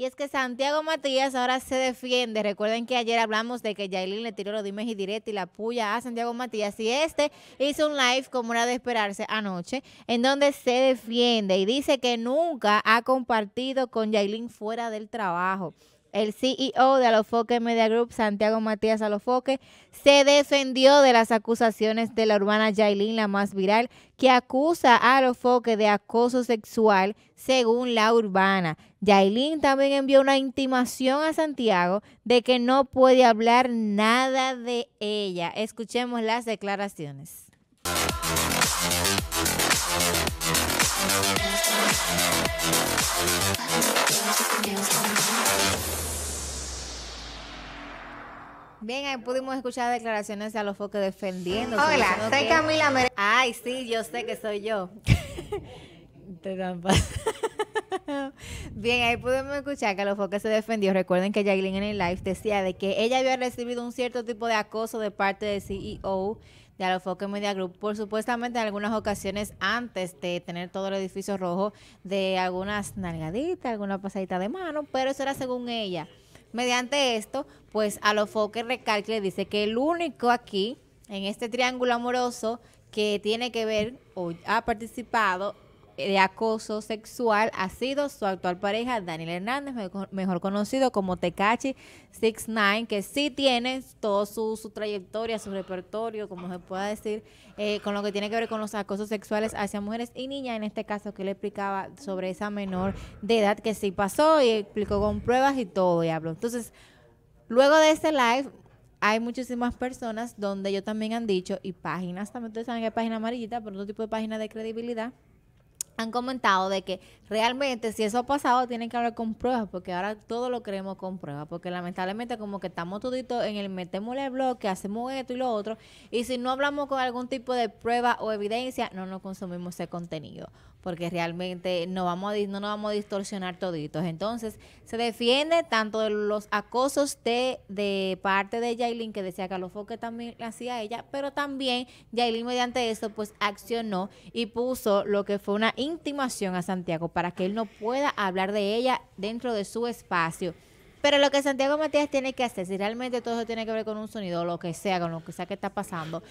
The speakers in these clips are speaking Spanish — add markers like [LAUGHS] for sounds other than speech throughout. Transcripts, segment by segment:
Y es que Santiago Matías ahora se defiende. Recuerden que ayer hablamos de que Yailin le tiró los dimes y directo y la puya a Santiago Matías. Y este hizo un live, como era de esperarse, anoche, en donde se defiende y dice que nunca ha compartido con Yailin fuera del trabajo el CEO de Alofoque Media Group, Santiago Matías Alofoque, se defendió de las acusaciones de la urbana Jailin, la más viral, que acusa a Alofoque de acoso sexual, según la urbana. Jailin también envió una intimación a Santiago de que no puede hablar nada de ella. Escuchemos las declaraciones. Bien, ahí pudimos escuchar declaraciones de los defendiendo. Hola, soy Camila Ay, sí, yo sé que soy yo. [LAUGHS] Te [LAUGHS] Bien, ahí pudimos escuchar que los foques se defendió. Recuerden que Jacqueline en el live decía de que ella había recibido un cierto tipo de acoso de parte del CEO de Alofoque Media Group por supuestamente en algunas ocasiones antes de tener todo el edificio rojo de algunas nalgaditas, alguna pasadita de mano, pero eso era según ella. Mediante esto, pues a los foques recalque le dice que el único aquí, en este triángulo amoroso, que tiene que ver o ha participado de acoso sexual ha sido su actual pareja Daniel Hernández, mejor conocido como Tecachi 69, que sí tiene toda su, trayectoria, su repertorio, como se pueda decir, eh, con lo que tiene que ver con los acosos sexuales hacia mujeres y niñas, en este caso que le explicaba sobre esa menor de edad que sí pasó y explicó con pruebas y todo, y habló. Entonces, luego de ese live, hay muchísimas personas donde yo también han dicho, y páginas también, ustedes saben que hay página amarillita, pero otro tipo de página de credibilidad, han comentado de que realmente si eso ha pasado tienen que hablar con pruebas porque ahora todo lo creemos con pruebas porque lamentablemente como que estamos toditos en el blog bloque hacemos esto y lo otro y si no hablamos con algún tipo de prueba o evidencia no nos consumimos ese contenido porque realmente no vamos a, no nos vamos a distorsionar toditos entonces se defiende tanto de los acosos de, de parte de Jailin que decía que a los foques también hacía ella pero también Jailin mediante eso pues accionó y puso lo que fue una in intimación a Santiago para que él no pueda hablar de ella dentro de su espacio. Pero lo que Santiago Matías tiene que hacer, si realmente todo eso tiene que ver con un sonido, lo que sea, con lo que sea que está pasando,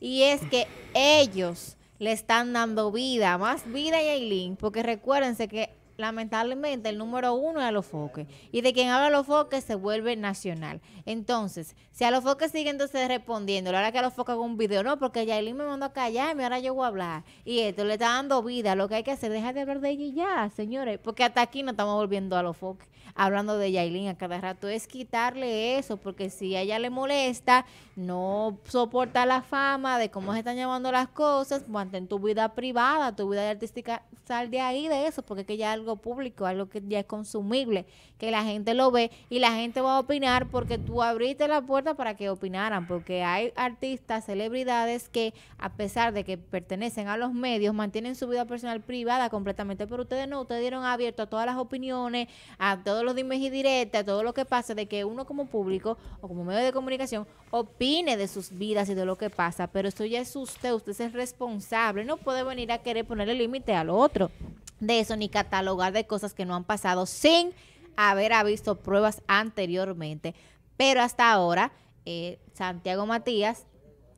y es que ellos le están dando vida, más vida a Yailin, porque recuérdense que lamentablemente, el número uno es a los Alofoque. Y de quien habla los Alofoque se vuelve nacional. Entonces, si a Alofoque sigue entonces respondiendo, la hora que a los Alofoque hago un video, no, porque Yailin me mandó a callarme, ahora yo a hablar. Y esto le está dando vida. Lo que hay que hacer, deja de hablar de ella ya, señores. Porque hasta aquí no estamos volviendo a los Alofoque. Hablando de Yailin a cada rato, es quitarle eso, porque si a ella le molesta, no soporta la fama de cómo se están llamando las cosas, mantén tu vida privada, tu vida artística, sal de ahí de eso, porque es que ya algo público, algo que ya es consumible, que la gente lo ve y la gente va a opinar porque tú abriste la puerta para que opinaran, porque hay artistas, celebridades que a pesar de que pertenecen a los medios, mantienen su vida personal privada completamente, pero ustedes no, ustedes dieron abierto a todas las opiniones, a todos los dimes y directas, a todo lo que pasa, de que uno como público o como medio de comunicación opine de sus vidas y de lo que pasa, pero eso ya es usted, usted es responsable, no puede venir a querer ponerle límite al otro de eso ni catalogar de cosas que no han pasado sin haber visto pruebas anteriormente. Pero hasta ahora, eh, Santiago Matías,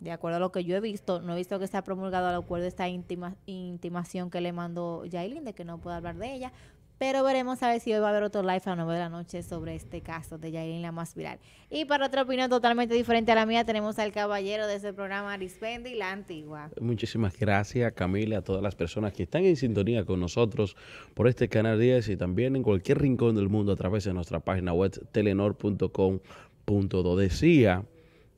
de acuerdo a lo que yo he visto, no he visto que se ha promulgado el acuerdo esta intimación que le mandó Yailin de que no puedo hablar de ella, pero veremos a ver si hoy va a haber otro live a 9 de la noche sobre este caso de Yailin la más viral. Y para otra opinión totalmente diferente a la mía, tenemos al caballero de ese programa, Arispendi, la antigua. Muchísimas gracias, Camila, a todas las personas que están en sintonía con nosotros por este canal 10 y también en cualquier rincón del mundo a través de nuestra página web telenor.com.do. Decía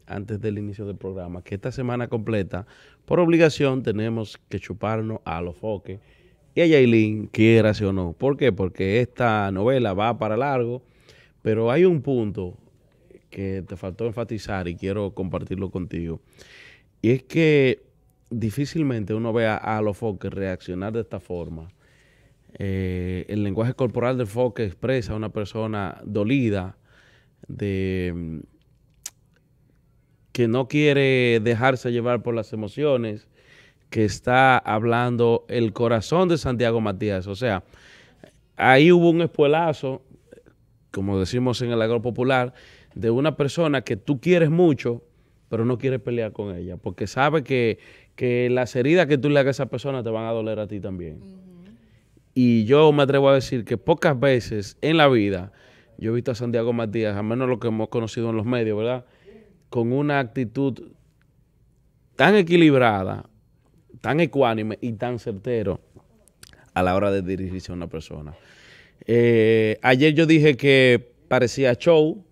antes del inicio del programa que esta semana completa, por obligación, tenemos que chuparnos a los foques y a Yailin, quiera o no. ¿Por qué? Porque esta novela va para largo, pero hay un punto que te faltó enfatizar y quiero compartirlo contigo. Y es que difícilmente uno ve a los foques reaccionar de esta forma. Eh, el lenguaje corporal de foque expresa a una persona dolida de que no quiere dejarse llevar por las emociones, que está hablando el corazón de Santiago Matías. O sea, ahí hubo un espuelazo, como decimos en el agro popular, de una persona que tú quieres mucho, pero no quieres pelear con ella, porque sabe que, las heridas que tú le hagas a esa persona te van a doler a ti también. Y yo me atrevo a decir que pocas veces en la vida yo he visto a Santiago Matías, a menos lo que hemos conocido en los medios, ¿verdad? Con una actitud tan equilibrada, tan ecuánime y tan certero a la hora de dirigirse a una persona. Eh, ayer yo dije que parecía show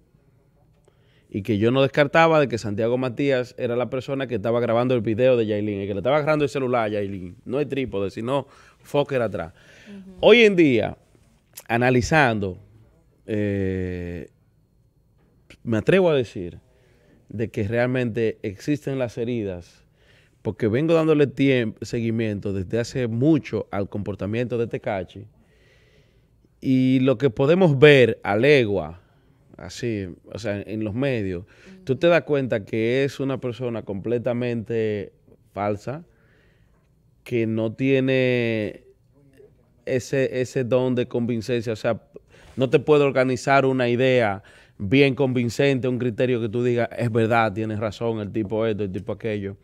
y que yo no descartaba de que Santiago Matías era la persona que estaba grabando el video de Yailin, y que le estaba agarrando el celular a Yailin. No hay trípode, sino Fokker atrás. Hoy en día, analizando, eh, me atrevo a decir de que realmente existen las heridas porque vengo dándole seguimiento desde hace mucho al comportamiento de Tecachi y lo que podemos ver a legua, así, o sea, en los medios, tú te das cuenta que es una persona completamente falsa, que no tiene ese, ese don de convincencia, o sea, no te puede organizar una idea bien convincente, un criterio que tú digas, es verdad, tienes razón, el tipo esto, el tipo aquello.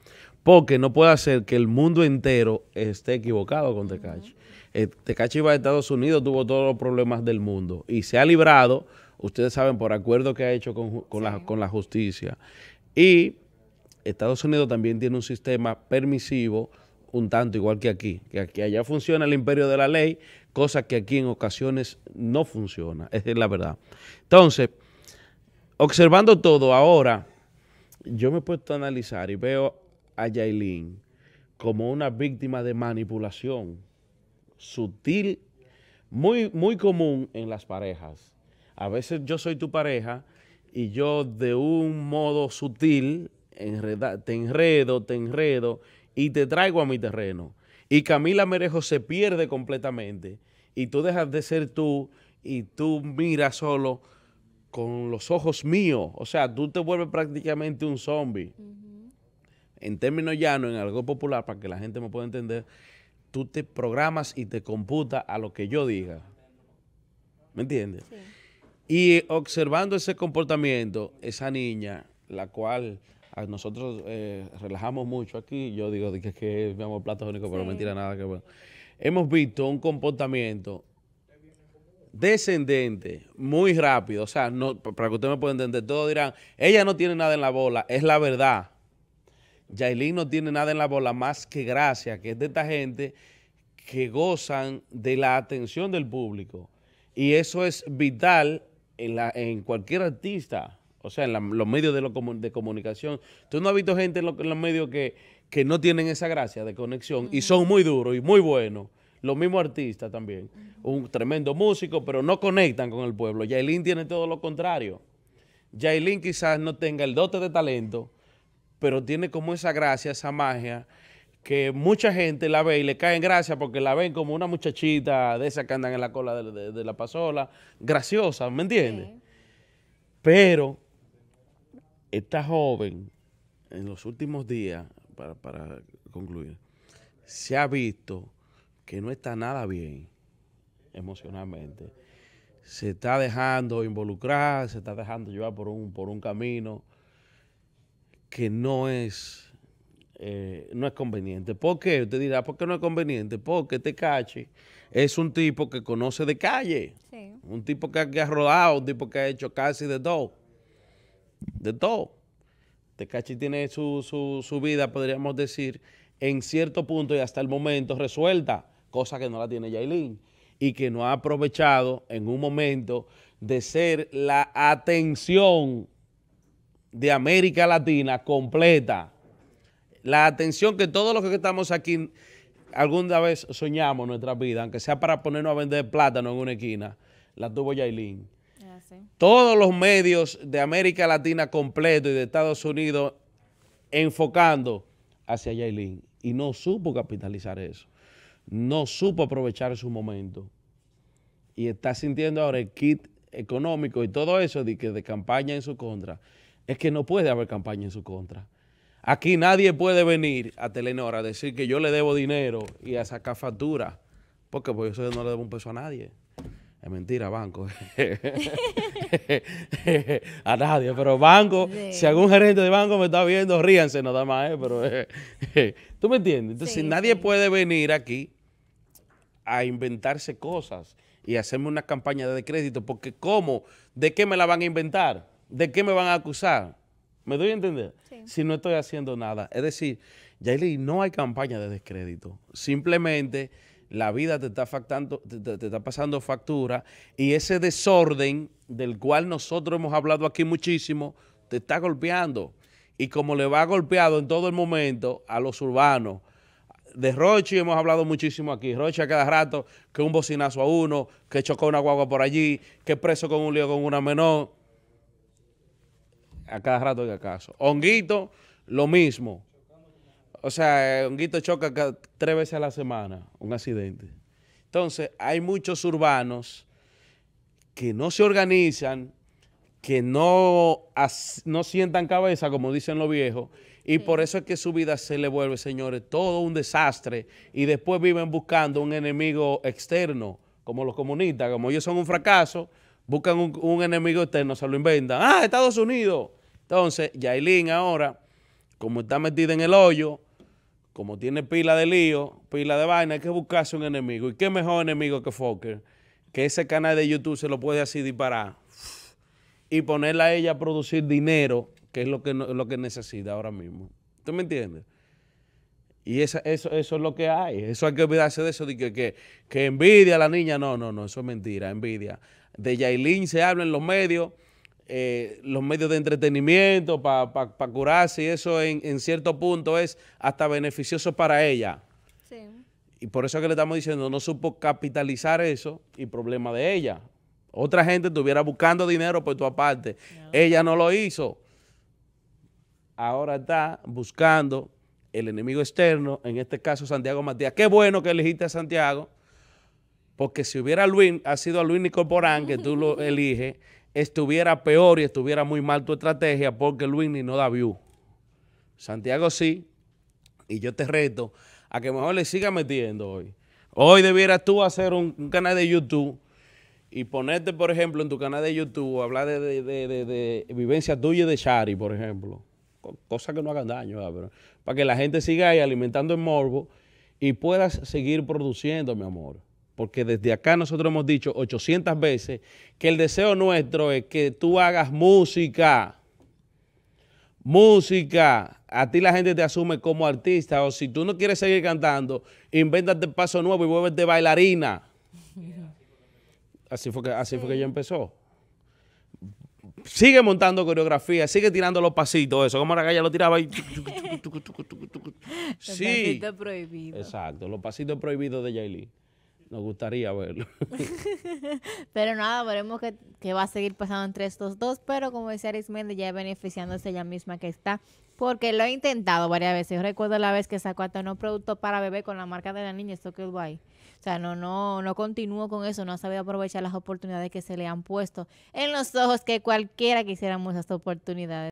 Porque no puede hacer que el mundo entero esté equivocado con Tecachi. Uh Tecachi iba a Estados Unidos, tuvo todos los problemas del mundo y se ha librado, ustedes saben, por acuerdo que ha hecho con, la, con la justicia. Y Estados Unidos también tiene un sistema permisivo un tanto igual que aquí, que aquí allá funciona el imperio de la ley, cosa que aquí en ocasiones no funciona, esa es la verdad. Entonces, observando todo ahora, yo me he puesto a analizar y veo a Yailin como una víctima de manipulación sutil, muy, muy común en las parejas. A veces yo soy tu pareja y yo de un modo sutil te enredo, te enredo y te traigo a mi terreno. Y Camila Merejo se pierde completamente y tú dejas de ser tú y tú miras solo con los ojos míos. O sea, tú te vuelves prácticamente un zombie. En términos llanos, en algo popular, para que la gente me pueda entender, tú te programas y te computas a lo que yo diga. ¿Me entiendes? Y observando ese comportamiento, esa niña, la cual a nosotros eh, relajamos mucho aquí, yo digo que, que es mi amor platónico, pero mentira nada que bueno. Hemos visto un comportamiento descendente, muy rápido. O sea, no, para que usted me pueda entender, todos dirán, ella no tiene nada en la bola, es la verdad. Yailin no tiene nada en la bola más que gracia, que es de esta gente que gozan de la atención del público. Y eso es vital en, la, en cualquier artista, o sea, en los medios de, comunicación. Tú no has visto gente en, los medios que, no tienen esa gracia de conexión y son muy duros y muy buenos los mismos artistas también, un tremendo músico, pero no conectan con el pueblo. Yailin tiene todo lo contrario. Yailin quizás no tenga el dote de talento, pero tiene como esa gracia, esa magia, que mucha gente la ve y le cae en gracia porque la ven como una muchachita de esas que andan en la cola de, la pasola, graciosa, ¿me entiendes? Pero esta joven, en los últimos días, para, para concluir, se ha visto que no está nada bien emocionalmente. Se está dejando involucrar, se está dejando llevar por un, por un camino que no es, eh, no es conveniente. ¿Por qué? Usted dirá, ¿por qué no es conveniente? Porque Te este cache es un tipo que conoce de calle. Un tipo que, ha rodado, un tipo que ha hecho casi de todo. De todo. Tecachi este tiene su, su vida, podríamos decir, en cierto punto y hasta el momento resuelta cosa que no la tiene Yailin y que no ha aprovechado en un momento de ser la atención de América Latina completa. La atención que todos los que estamos aquí alguna vez soñamos en nuestra vida, aunque sea para ponernos a vender plátano en una esquina, la tuvo Yailin. Todos los medios de América Latina completo y de Estados Unidos enfocando hacia Yailin y no supo capitalizar eso no supo aprovechar su momento y está sintiendo ahora el kit económico y todo eso de, que de campaña en su contra. Es que no puede haber campaña en su contra. Aquí nadie puede venir a Telenor a decir que yo le debo dinero y a sacar factura, porque por pues eso no le debo un peso a nadie. Es mentira, banco. [LAUGHS] a nadie, pero banco, si algún gerente de banco me está viendo, ríanse nada más, eh, pero eh, [LAUGHS] tú me entiendes. Entonces, si nadie puede venir aquí a inventarse cosas y hacerme una campaña de descrédito. porque ¿cómo? ¿De qué me la van a inventar? ¿De qué me van a acusar? ¿Me doy a entender? Si no estoy haciendo nada. Es decir, Yaeli, no hay campaña de descrédito. Simplemente la vida te está, te, te está pasando factura y ese desorden del cual nosotros hemos hablado aquí muchísimo, te está golpeando. Y como le va golpeado en todo el momento a los urbanos, de Rochi hemos hablado muchísimo aquí. Rochi a cada rato que un bocinazo a uno, que chocó una guagua por allí, que preso con un lío con una menor. A cada rato de acaso. Honguito, lo mismo. O sea, eh, Honguito choca tres veces a la semana, un accidente. Entonces, hay muchos urbanos que no se organizan que no, no sientan cabeza, como dicen los viejos, y por eso es que su vida se le vuelve, señores, todo un desastre, y después viven buscando un enemigo externo, como los comunistas, como ellos son un fracaso, buscan un, enemigo externo, se lo inventan. ¡Ah, Estados Unidos! Entonces, Yailin ahora, como está metida en el hoyo, como tiene pila de lío, pila de vaina, hay que buscarse un enemigo. ¿Y qué mejor enemigo que Fokker? Que ese canal de YouTube se lo puede así disparar y ponerla a ella a producir dinero, que es lo que, lo que necesita ahora mismo. ¿Tú me entiendes? Y eso, eso es lo que hay. Eso hay que olvidarse de eso, de que, que, envidia a la niña. No, no, no, eso es mentira, envidia. De Yailin se habla en los medios, eh, los medios de entretenimiento para curarse y eso en, en, cierto punto es hasta beneficioso para ella. Sí. Y por eso es que le estamos diciendo, no supo capitalizar eso y problema de ella, otra gente estuviera buscando dinero por tu aparte. Ella no lo hizo. Ahora está buscando el enemigo externo, en este caso Santiago Matías. Qué bueno que elegiste a Santiago, porque si hubiera Luis, ha sido a Luis Nicorporán que tú lo [LAUGHS] eliges, estuviera peor y estuviera muy mal tu estrategia porque Luis ni no da view. Santiago sí, y yo te reto a que mejor le siga metiendo hoy. Hoy debieras tú hacer un canal de YouTube y ponerte, por ejemplo, en tu canal de YouTube, hablar de, de, de, de de Shari, por ejemplo. Cosas que no hagan daño, pero para que la gente siga ahí alimentando el morbo y puedas seguir produciendo, mi amor. Porque desde acá nosotros hemos dicho 800 veces que el deseo nuestro es que tú hagas música. Música. A ti la gente te asume como artista. O si tú no quieres seguir cantando, invéntate paso nuevo y vuélvete bailarina. [LAUGHS] Así fue que, así fue que ella empezó. Sigue montando coreografía, sigue tirando los pasitos, eso, como la ella lo tiraba y... sí. Los prohibidos. Exacto, los pasitos prohibidos de Yailin. Nos gustaría verlo. pero nada, veremos qué, va a seguir pasando entre estos dos. Pero como decía Arismendi, ya beneficiándose ella misma que está. Porque lo he intentado varias veces. Yo recuerdo la vez que sacó hasta un producto para bebé con la marca de la niña, esto que guay. O sea, no, no, no continúo con eso, no ha sabido aprovechar las oportunidades que se le han puesto en los ojos que cualquiera quisiéramos esas oportunidades.